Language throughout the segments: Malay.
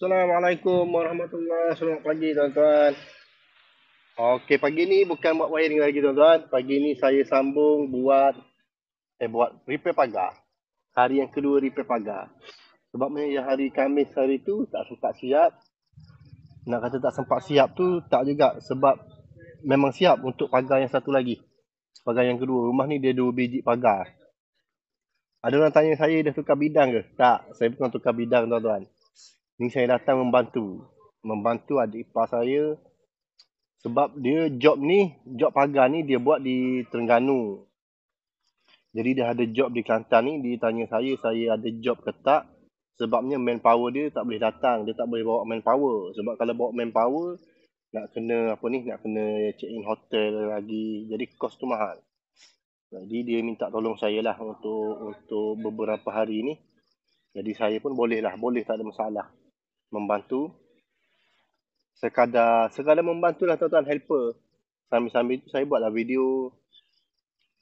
Assalamualaikum warahmatullahi Selamat pagi tuan-tuan Okey pagi ni bukan buat wiring lagi tuan-tuan Pagi ni saya sambung buat Eh buat repair pagar Hari yang kedua repair pagar Sebab Sebabnya hari Kamis hari tu Tak sempat siap Nak kata tak sempat siap tu Tak juga sebab Memang siap untuk pagar yang satu lagi Pagar yang kedua rumah ni dia dua biji pagar Ada orang tanya saya dah tukar bidang ke? Tak, saya bukan tukar bidang tuan-tuan ni saya datang membantu membantu adik ipar saya sebab dia job ni job pagar ni dia buat di Terengganu jadi dia ada job di Kelantan ni dia tanya saya saya ada job ke tak sebabnya manpower dia tak boleh datang dia tak boleh bawa manpower sebab kalau bawa manpower nak kena apa ni nak kena check in hotel lagi jadi kos tu mahal jadi dia minta tolong saya lah untuk untuk beberapa hari ni jadi saya pun boleh lah, boleh tak ada masalah membantu sekadar sekadar membantulah tuan-tuan helper sambil-sambil tu saya buatlah video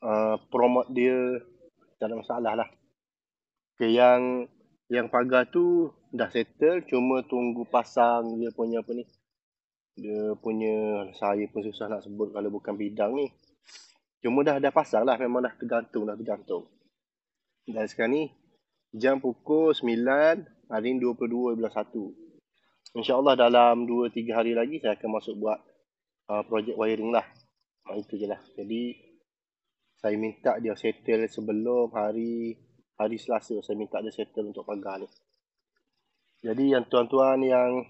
uh, promote dia tak ada masalah lah okay, yang yang pagar tu dah settle cuma tunggu pasang dia punya apa ni dia punya saya pun susah nak sebut kalau bukan bidang ni cuma dah dah pasang lah memang dah tergantung dah tergantung dan sekarang ni jam pukul 9 hari ini 22 bulan 1. InsyaAllah dalam 2-3 hari lagi saya akan masuk buat uh, projek wiring lah. Ha, itu je lah. Jadi saya minta dia settle sebelum hari hari Selasa. Saya minta dia settle untuk pagar ni. Jadi yang tuan-tuan yang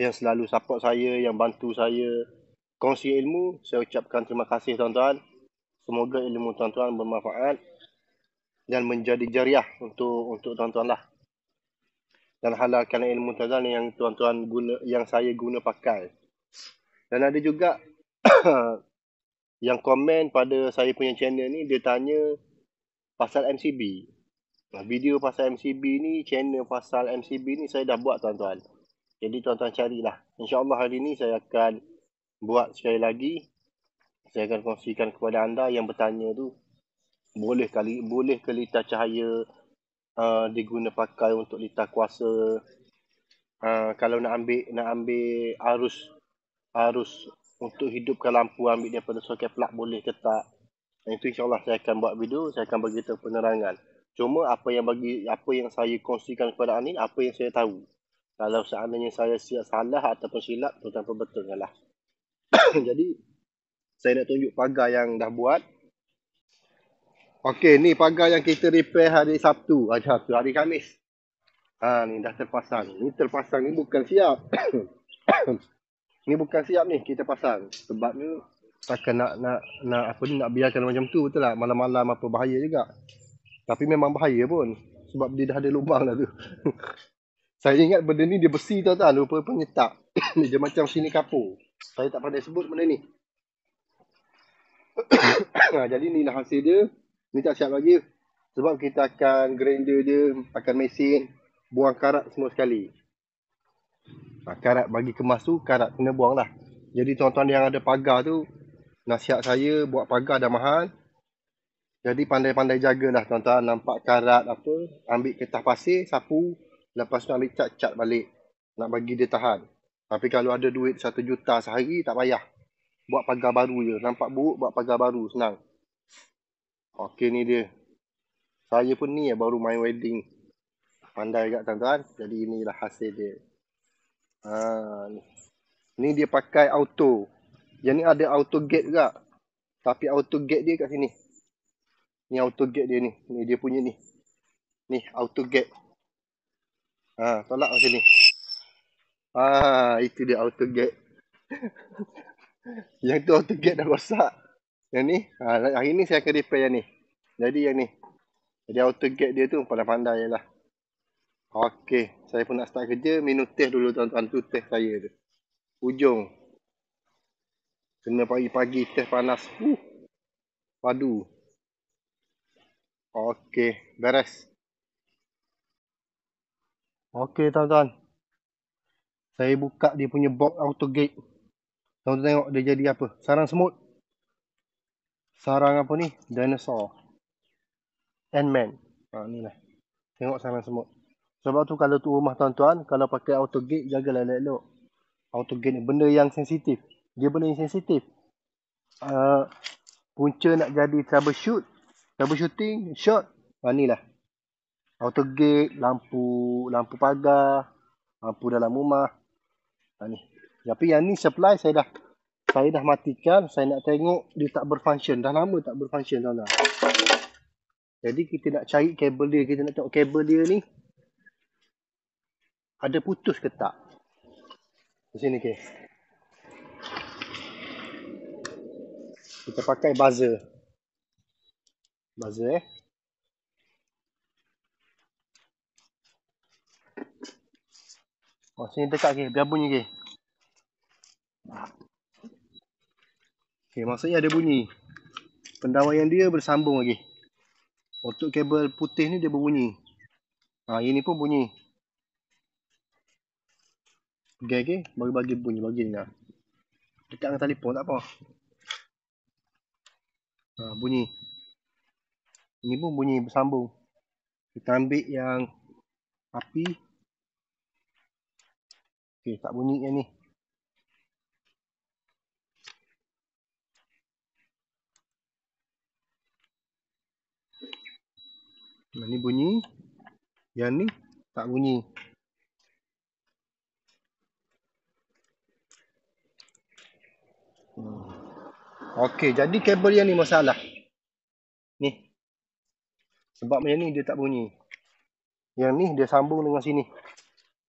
yang selalu support saya, yang bantu saya kongsi ilmu, saya ucapkan terima kasih tuan-tuan. Semoga ilmu tuan-tuan bermanfaat dan menjadi jariah untuk untuk tuan-tuan lah dan halalkan ilmu tazan yang tuan-tuan guna yang saya guna pakai. Dan ada juga yang komen pada saya punya channel ni dia tanya pasal MCB. video pasal MCB ni, channel pasal MCB ni saya dah buat tuan-tuan. Jadi tuan-tuan carilah. InsyaAllah hari ni saya akan buat sekali lagi. Saya akan kongsikan kepada anda yang bertanya tu. Boleh kali, boleh kelita cahaya uh, diguna pakai untuk litar kuasa uh, kalau nak ambil nak ambil arus arus untuk hidupkan lampu ambil dia pada soket plug boleh ke tak itu insyaallah saya akan buat video saya akan bagi tahu penerangan cuma apa yang bagi apa yang saya kongsikan kepada Anin apa yang saya tahu kalau seandainya saya siap salah ataupun silap tuan-tuan betul lah jadi saya nak tunjuk pagar yang dah buat Okey, ni pagar yang kita repair hari Sabtu. Hari ah, Sabtu, hari Kamis. Ha, ah, ni dah terpasang. Ni terpasang ni bukan siap. ni bukan siap ni kita pasang. Sebab ni takkan nak nak nak apa ni nak biarkan macam tu betul tak? Malam-malam apa bahaya juga. Tapi memang bahaya pun. Sebab dia dah ada lubang dah tu. Saya ingat benda ni dia besi tau tak? Lupa penyetak. dia macam sini kapur. Saya tak pandai sebut benda ni. ha, jadi ni lah hasil dia ni tak siap lagi sebab kita akan grinder dia akan mesin buang karat semua sekali ha, karat bagi kemas tu karat kena buang lah jadi tuan-tuan yang ada pagar tu nasihat saya buat pagar dah mahal jadi pandai-pandai jagalah tuan-tuan nampak karat apa ambil kertas pasir sapu lepas tu ambil cat-cat balik nak bagi dia tahan tapi kalau ada duit 1 juta sehari tak payah buat pagar baru je nampak buruk buat pagar baru senang Okey ni dia. Saya pun ni ya baru main wedding. Pandai juga tuan-tuan. Jadi inilah hasil dia. Ha, ni. ni dia pakai auto. Yang ni ada auto gate juga. Tapi auto gate dia kat sini. Ni auto gate dia ni. Ni dia punya ni. Ni auto gate. Ha, tolak kat sini. Ha, itu dia auto gate. Yang tu auto gate dah rosak. Yang ni, ha, hari ni saya akan repair yang ni. Jadi yang ni. Jadi auto gate dia tu pandai-pandai je lah. Okay. Saya pun nak start kerja. Minum teh dulu tuan-tuan tu teh saya tu. Ujung. Kena pagi-pagi teh panas. Uh. Padu. Okay. Beres. Okay tuan-tuan. Saya buka dia punya box auto gate. Tuan-tuan tengok dia jadi apa. Sarang semut sarang apa ni dinosaur and man ha ni lah tengok sarang semut sebab tu kalau tu rumah tuan-tuan kalau pakai auto gate jagalah elok-elok auto gate ni benda yang sensitif dia benda yang sensitif uh, punca nak jadi troubleshoot troubleshooting shot ha ni lah auto gate lampu lampu pagar lampu dalam rumah ha ni tapi yang ni supply saya dah saya dah matikan, saya nak tengok dia tak berfunction. Dah lama tak berfunction tuan-tuan. Jadi kita nak cari kabel dia, kita nak tengok kabel dia ni ada putus ke tak. Di sini ke. Kita pakai buzzer. Buzzer eh. Oh, sini dekat ke? Biar bunyi ke? Okey, maksudnya ada bunyi. Pendawaian dia bersambung lagi. Untuk kabel putih ni dia berbunyi. Ha, ini pun bunyi. Okey, okey. Bagi-bagi bunyi. Bagi ni lah. Dekat dengan telefon tak apa. Ha, bunyi. Ini pun bunyi bersambung. Kita ambil yang api. Okey, tak bunyi yang ni. Yang ni bunyi. Yang ni tak bunyi. Hmm. Okey, jadi kabel yang ni masalah. Ni. Sebab yang ni dia tak bunyi. Yang ni dia sambung dengan sini.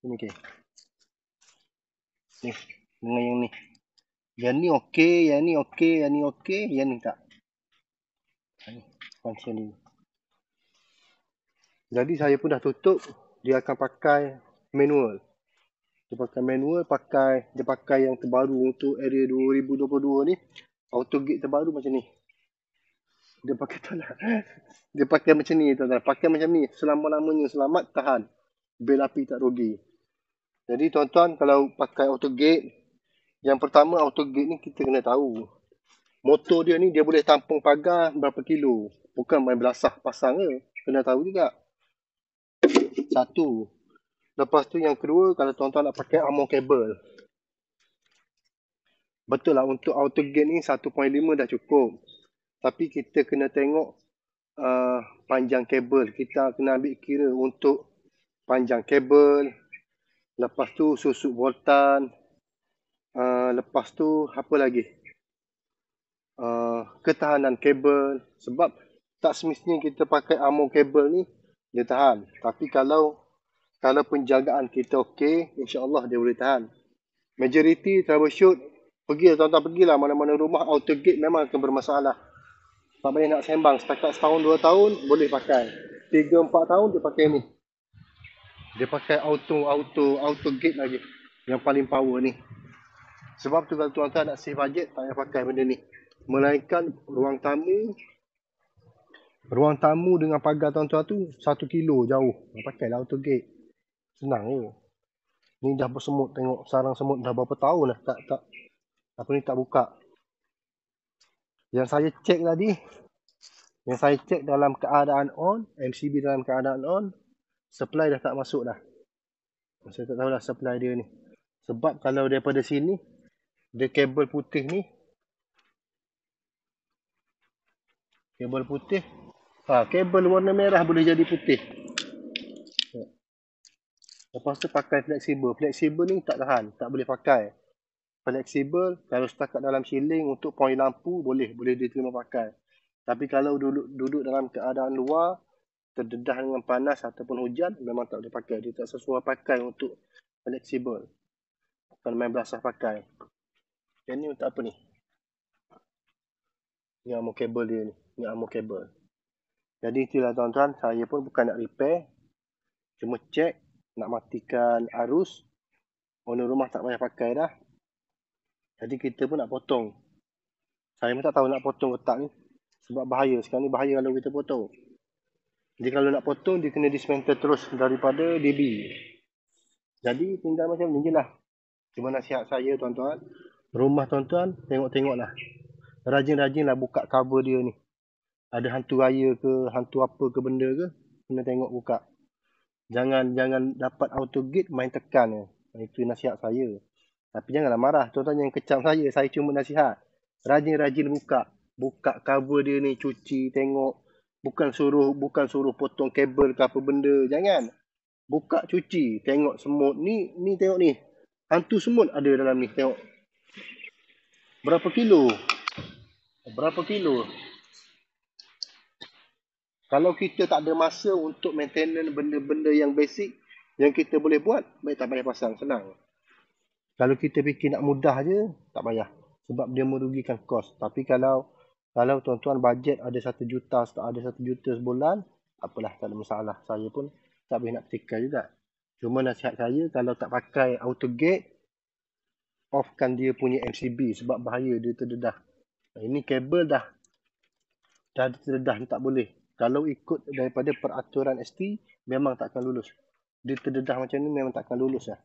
Ini okey. Ni, dengan yang ni. Yang ni okey, yang ni okey, yang ni okey, yang ni tak. Ini, function ni. Jadi saya pun dah tutup dia akan pakai manual. Dia pakai manual, pakai dia pakai yang terbaru untuk area 2022 ni. Auto gate terbaru macam ni. Dia pakai tanah. Dia pakai macam ni tuan-tuan. Pakai macam ni. Selama-lamanya selamat tahan. Bel api tak rugi. Jadi tuan-tuan kalau pakai auto gate. Yang pertama auto gate ni kita kena tahu. Motor dia ni dia boleh tampung pagar berapa kilo. Bukan main belasah pasang ke. Kena tahu juga. Satu. Lepas tu yang kedua kalau tuan-tuan nak pakai armor cable. Betul lah untuk auto gain ni 1.5 dah cukup. Tapi kita kena tengok uh, panjang kabel. Kita kena ambil kira untuk panjang kabel. Lepas tu susuk voltan. Uh, lepas tu apa lagi? Uh, ketahanan kabel. Sebab tak semestinya kita pakai armor kabel ni dia tahan. Tapi kalau kalau penjagaan kita okey, insya-Allah dia boleh tahan. Majority troubleshoot pergi atau lah, tak pergi lah. mana-mana rumah auto gate memang akan bermasalah. Tak boleh nak sembang setakat setahun dua tahun boleh pakai. Tiga empat tahun dia pakai ni. Dia pakai auto auto auto gate lagi yang paling power ni. Sebab tu kalau tuan-tuan nak save budget tak payah pakai benda ni. Melainkan ruang tamu Ruang tamu dengan pagar tuan-tuan tu Satu kilo jauh Pakai lah auto gate Senang je Ni dah bersemut tengok sarang semut dah berapa tahun lah tak tak Apa ni tak buka Yang saya cek tadi Yang saya cek dalam keadaan on MCB dalam keadaan on Supply dah tak masuk dah Saya tak tahulah supply dia ni Sebab kalau daripada sini Dia kabel putih ni Kabel putih Ha, kabel warna merah boleh jadi putih. Lepas tu pakai fleksibel. Fleksibel ni tak tahan. Tak boleh pakai. Fleksibel kalau setakat dalam siling untuk poin lampu boleh. Boleh diterima pakai. Tapi kalau duduk, duduk dalam keadaan luar terdedah dengan panas ataupun hujan memang tak boleh pakai. Dia tak sesuai pakai untuk fleksibel. Kalau main belasah pakai. Yang ni untuk apa ni? Ni armor kabel dia ni. Ni armor kabel. Jadi itulah tuan-tuan, saya pun bukan nak repair. Cuma check, nak matikan arus. Owner rumah tak payah pakai dah. Jadi kita pun nak potong. Saya pun tak tahu nak potong ke tak ni. Sebab bahaya. Sekarang ni bahaya kalau kita potong. Jadi kalau nak potong, dia kena dismantle terus daripada DB. Jadi tinggal macam ni je lah. Cuma nasihat saya tuan-tuan. Rumah tuan-tuan, tengok-tengok lah. Rajin-rajin lah buka cover dia ni ada hantu raya ke hantu apa ke benda ke kena tengok buka jangan jangan dapat auto gate main tekan ya. itu nasihat saya tapi janganlah marah tuan-tuan yang kecam saya saya cuma nasihat rajin-rajin buka buka cover dia ni cuci tengok bukan suruh bukan suruh potong kabel ke apa benda jangan buka cuci tengok semut ni ni tengok ni hantu semut ada dalam ni tengok berapa kilo berapa kilo kalau kita tak ada masa untuk maintenance benda-benda yang basic yang kita boleh buat, baik tak payah pasang, senang. Kalau kita fikir nak mudah je, tak payah. Sebab dia merugikan kos. Tapi kalau kalau tuan-tuan bajet ada satu juta, tak ada satu juta sebulan, apalah tak ada masalah. Saya pun tak boleh nak petikai juga. Cuma nasihat saya, kalau tak pakai auto gate, offkan dia punya MCB sebab bahaya dia terdedah. Ini kabel dah dah terdedah, tak boleh kalau ikut daripada peraturan ST memang takkan lulus dia terdedah macam ni memang takkan lulus lah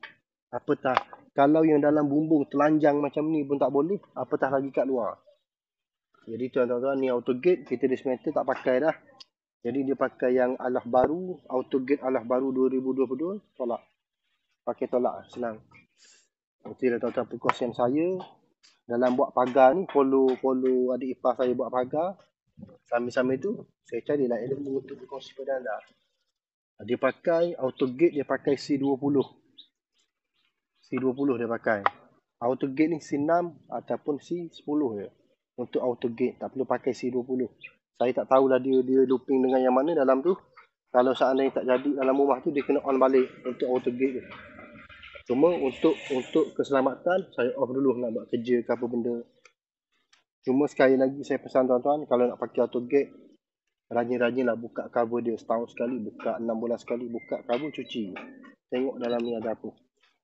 apatah kalau yang dalam bumbung telanjang macam ni pun tak boleh apatah lagi kat luar jadi tuan-tuan ni auto gate kita di tak pakai dah jadi dia pakai yang alah baru auto gate alah baru 2022 tolak pakai tolak senang nanti dah tuan-tuan precaution saya dalam buat pagar ni follow follow adik ipar saya buat pagar sama-sama itu saya cari lah ilmu untuk berkongsi pada anda. Dia pakai auto gate, dia pakai C20. C20 dia pakai. Auto gate ni C6 ataupun C10 je. Untuk auto gate, tak perlu pakai C20. Saya tak tahulah dia dia looping dengan yang mana dalam tu. Kalau seandainya tak jadi dalam rumah tu, dia kena on balik untuk auto gate tu. Cuma untuk untuk keselamatan, saya off dulu nak lah buat kerja ke apa benda. Cuma sekali lagi saya pesan tuan-tuan kalau nak pakai auto gate rajin lah buka cover dia setahun sekali, buka enam bulan sekali, buka cover cuci. Tengok dalam ni ada apa.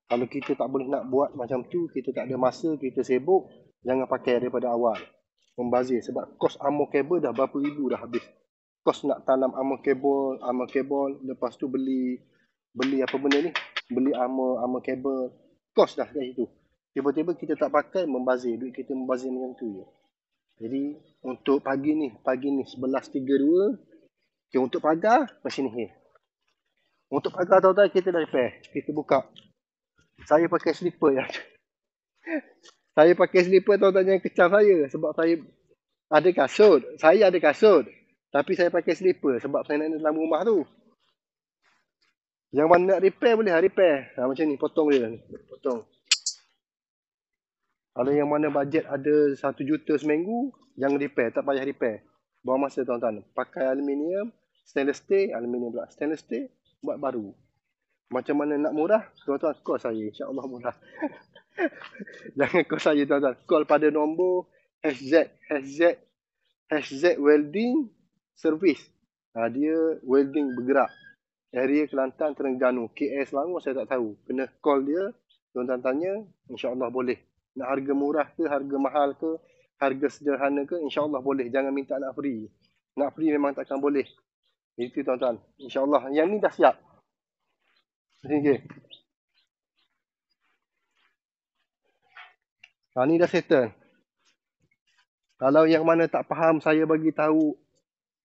Kalau kita tak boleh nak buat macam tu, kita tak ada masa, kita sibuk, jangan pakai daripada awal. Membazir sebab kos armor cable dah berapa ribu dah habis. Kos nak tanam armor cable, armor cable, lepas tu beli beli apa benda ni? Beli armor, armor cable, kos dah kat situ. Tiba-tiba kita tak pakai membazir. Duit kita membazir macam tu je. Ya. Jadi untuk pagi ni, pagi ni 11.32. Okay, untuk pagar macam ni. Untuk pagar tahu tak kita dah repair. Kita buka. Saya pakai slipper ya. saya pakai slipper tahu tak yang kecam saya sebab saya ada kasut. Saya ada kasut. Tapi saya pakai slipper sebab saya nak dalam rumah tu. Yang mana nak repair boleh lah repair. Ha, macam ni potong dia ni. Potong. Kalau yang mana bajet ada satu juta seminggu, jangan repair, tak payah repair. Buang masa tuan-tuan. Pakai aluminium, stainless steel, aluminium pula, stainless steel, buat baru. Macam mana nak murah, tuan-tuan call saya. InsyaAllah murah. jangan call saya tuan-tuan. Call pada nombor HZ, HZ, HZ Welding Service. Ha, dia welding bergerak. Area Kelantan, Terengganu, KS Langor saya tak tahu. Kena call dia, tuan-tuan tanya, insyaAllah boleh nak harga murah ke harga mahal ke harga sederhana ke insyaallah boleh jangan minta nak free nak free memang takkan boleh itu tuan-tuan insyaallah yang ni dah siap Sini okey ha, ni dah settle kalau yang mana tak faham saya bagi tahu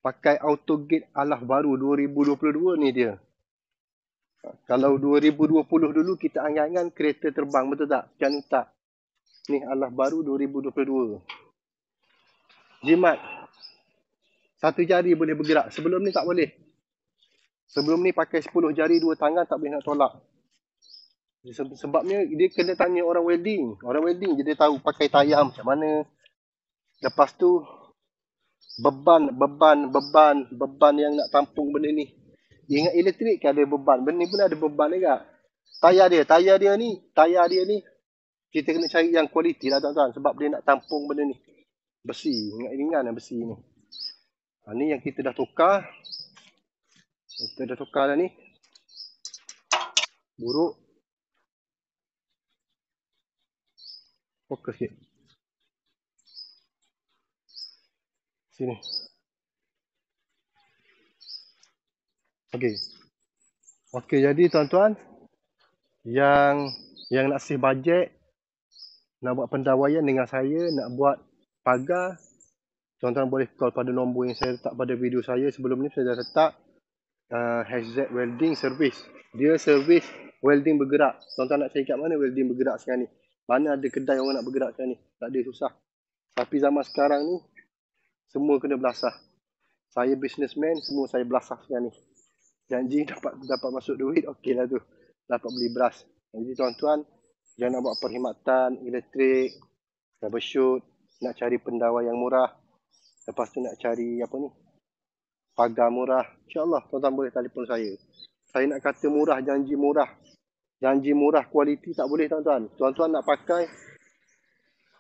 pakai auto gate alah baru 2022 ni dia kalau 2020 dulu kita angan-angan kereta terbang betul tak? Jangan tak ni Allah baru 2022. Jimat. Satu jari boleh bergerak. Sebelum ni tak boleh. Sebelum ni pakai 10 jari dua tangan tak boleh nak tolak. Sebabnya dia kena tanya orang welding. Orang welding je dia tahu pakai tayam macam mana. Lepas tu beban, beban, beban, beban yang nak tampung benda ni. Ingat elektrik ke ada beban? Benda ni pun ada beban juga. Tayar dia, tayar dia ni, tayar dia ni kita kena cari yang kualiti lah tuan-tuan sebab dia nak tampung benda ni besi, ingat ringan lah besi ni ha, ni yang kita dah tukar kita dah tukar lah ni buruk fokus sikit sini Okey. Okey, jadi tuan-tuan yang yang nak save bajet nak buat pendawaian dengan saya, nak buat pagar, tuan-tuan boleh call pada nombor yang saya letak pada video saya sebelum ni. Saya dah letak uh, HZ Welding Service. Dia servis welding bergerak. Tuan-tuan nak cari kat mana welding bergerak sekarang ni? Mana ada kedai orang nak bergerak sekarang ni? Tak ada susah. Tapi zaman sekarang ni, semua kena belasah. Saya businessman, semua saya belasah sekarang ni. Janji dapat dapat masuk duit, okey lah tu. Dapat beli beras. Janji tuan-tuan, Jangan nak buat perkhidmatan elektrik, troubleshoot, nak cari pendawa yang murah. Lepas tu nak cari apa ni? Pagar murah. InsyaAllah tuan-tuan boleh telefon saya. Saya nak kata murah, janji murah. Janji murah kualiti tak boleh tuan-tuan. Tuan-tuan nak pakai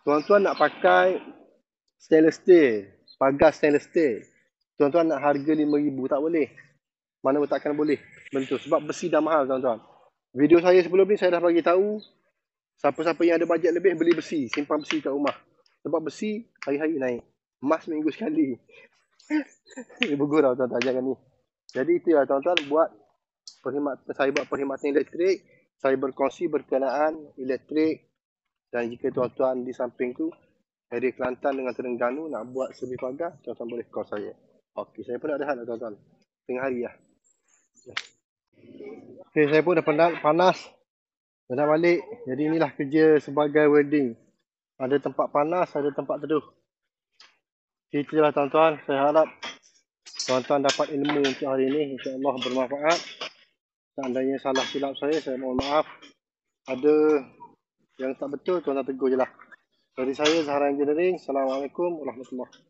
Tuan-tuan nak pakai stainless steel, pagar stainless steel. Tuan-tuan nak harga RM5,000 tak boleh. Mana pun takkan boleh. Bentuk. Sebab besi dah mahal tuan-tuan. Video saya sebelum ni saya dah bagi tahu Siapa-siapa yang ada bajet lebih beli besi, simpan besi kat rumah. Sebab besi hari-hari naik. Emas minggu sekali. ini bergurau lah, tuan-tuan ajarkan ni. Jadi itulah tuan-tuan buat perkhidmat, saya buat perkhidmatan elektrik. Saya berkongsi berkenaan elektrik. Dan jika tuan-tuan di samping tu, dari Kelantan dengan Terengganu nak buat sebi pagar, tuan-tuan boleh call saya. Okey, saya pun ada dahan lah tuan-tuan. Tengah hari lah. Okay, saya pun dah penat, panas. Dah nak balik. Jadi inilah kerja sebagai wedding. Ada tempat panas, ada tempat teduh. Itulah tuan-tuan. Saya harap tuan-tuan dapat ilmu untuk hari ini. InsyaAllah bermanfaat. Seandainya salah silap saya, saya mohon maaf. Ada yang tak betul, tuan-tuan tegur je lah. Dari saya, Zahra Engineering. Assalamualaikum warahmatullahi wabarakatuh.